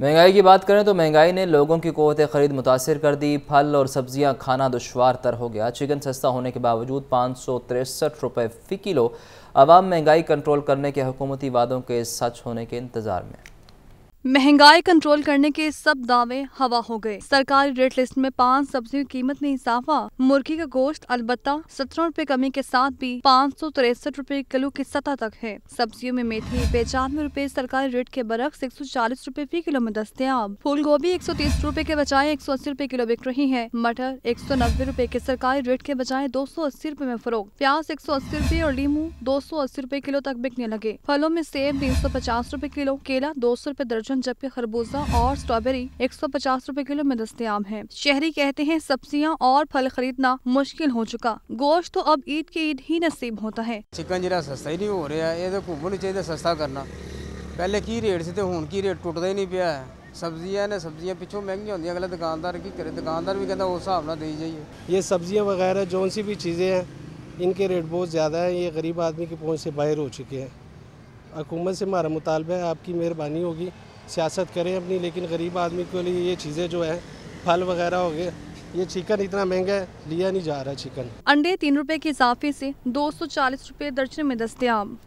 महंगाई की बात करें तो महंगाई ने लोगों की कोवत खरीद मुतासर कर दी फल और सब्जियां खाना दुशवार तर हो गया चिकन सस्ता होने के बावजूद पाँच सौ तिरसठ रुपये फ़ी किलो आवाम महंगाई कंट्रोल करने के हकूमती वादों के सच होने के इंतज़ार में महंगाई कंट्रोल करने के सब दावे हवा हो गए सरकारी रेट लिस्ट में पांच सब्जियों की कीमत में इजाफा मुर्गी का गोश्त अलबत्ता सत्रह रूपए कमी के साथ भी पाँच सौ तिरसठ रूपए किलो की सतह तक है सब्जियों में मेथी पचानवे रूपए सरकारी रेट के बरक्स एक सौ चालीस रूपए फी किलो में दस्तियाब फूल गोभी एक सौ तीस रूपए के बजाय एक सौ अस्सी रूपए किलो बिक रही है मटर एक सौ नब्बे रूपए के सरकारी रेट के बजाय दो सौ अस्सी रूपए में फरोख प्याज एक सौ अस्सी रूपए और लीमू दो सौ अस्सी रूपए किलो तक बिकने लगे फलों में सेब तीन सौ पचास रूपए किलो केला दो सौ रूपए दर्जन दर्जन जबकि खरबूजा और स्ट्रॉबेरी एक सौ पचास रूपए किलो में दस्तियाब है शहरी कहते हैं सब्जियाँ और फल खरीदना मुश्किल हो चुका गोश्त तो अब ईद की ईद ही नसीब होता है चिकन जरा सस्ता ही नहीं हो रहा है ये तो नहीं चाहिए सस्ता करना पहले की रेट से हूँ की रेट टूटता ही नहीं पाया है सब्जियां ने सब्जियां पिछों महंगी होती अगला दुकानदार की करे दुकानदार भी कहता उस हिसाब ना दी जाइए ये सब्जियां वगैरह जौन सी भी चीज़ें हैं इनके रेट बहुत ज़्यादा है ये गरीब आदमी की पहुँच से बाहर हो चुके हैं हुकूमत से हमारा मुतालबा है आपकी मेहरबानी होगी सियासत करें अपनी लेकिन गरीब आदमी के लिए ये चीज़ें जो है फल वगैरह हो गए ये चिकन इतना महंगा है लिया नहीं जा रहा चिकन अंडे तीन रुपए के इजाफे से दो सौ चालीस दर्जन में दस्तियाब